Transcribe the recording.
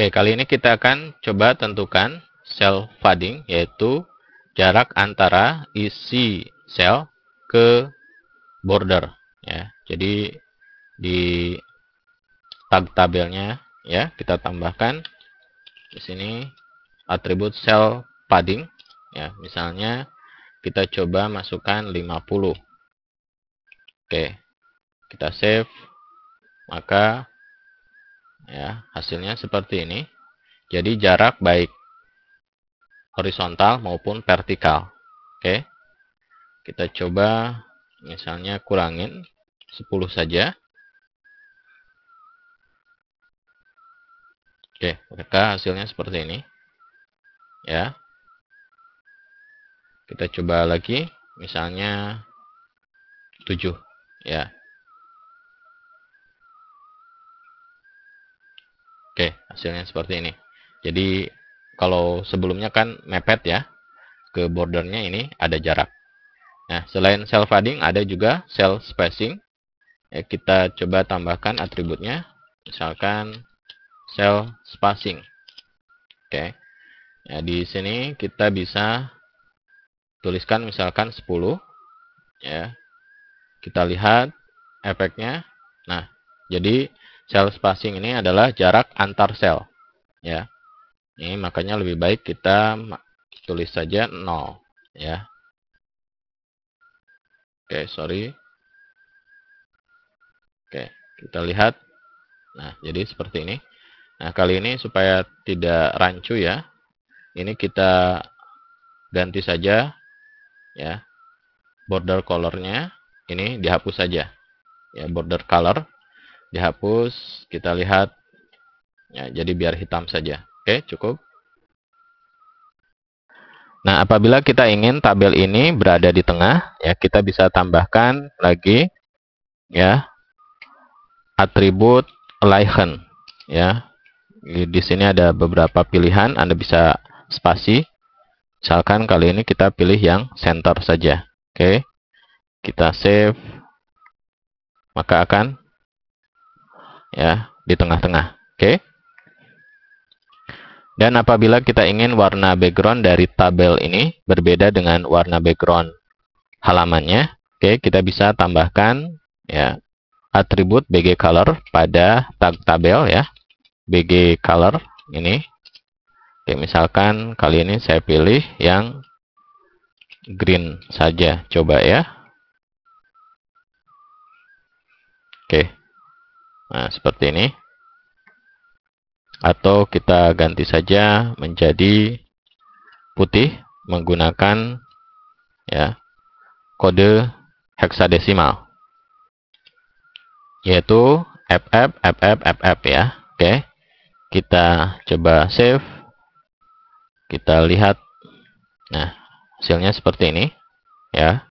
Oke, kali ini kita akan coba tentukan sel padding yaitu jarak antara isi sel ke border. Ya, jadi di tag tabelnya ya kita tambahkan di sini atribut sel padding ya misalnya kita coba masukkan 50 oke kita save maka ya hasilnya seperti ini jadi jarak baik horizontal maupun vertikal oke kita coba misalnya kurangin 10 saja oke mereka hasilnya seperti ini ya kita coba lagi misalnya 7 ya hasilnya seperti ini jadi kalau sebelumnya kan mepet ya ke bordernya ini ada jarak nah selain cell padding ada juga cell spacing ya, kita coba tambahkan atributnya misalkan cell spacing oke okay. Ya, di sini kita bisa tuliskan misalkan 10 ya kita lihat efeknya nah jadi Cell spacing ini adalah jarak antar sel. Ya. Ini makanya lebih baik kita tulis saja 0, ya. Oke, sorry. Oke, kita lihat. Nah, jadi seperti ini. Nah, kali ini supaya tidak rancu ya. Ini kita ganti saja ya. Border color-nya ini dihapus saja. Ya, border color dihapus kita lihat ya, jadi biar hitam saja oke cukup nah apabila kita ingin tabel ini berada di tengah ya kita bisa tambahkan lagi ya atribut align ya di sini ada beberapa pilihan Anda bisa spasi misalkan kali ini kita pilih yang center saja oke kita save maka akan ya, di tengah-tengah. Oke. Dan apabila kita ingin warna background dari tabel ini berbeda dengan warna background halamannya, oke, kita bisa tambahkan ya atribut bg color pada tag tabel ya. bg color ini. Oke, misalkan kali ini saya pilih yang green saja, coba ya. Oke. Okay. Nah, seperti ini. Atau kita ganti saja menjadi putih menggunakan ya kode heksadesimal yaitu FF FF FF ya. Oke. Kita coba save. Kita lihat. Nah, hasilnya seperti ini ya.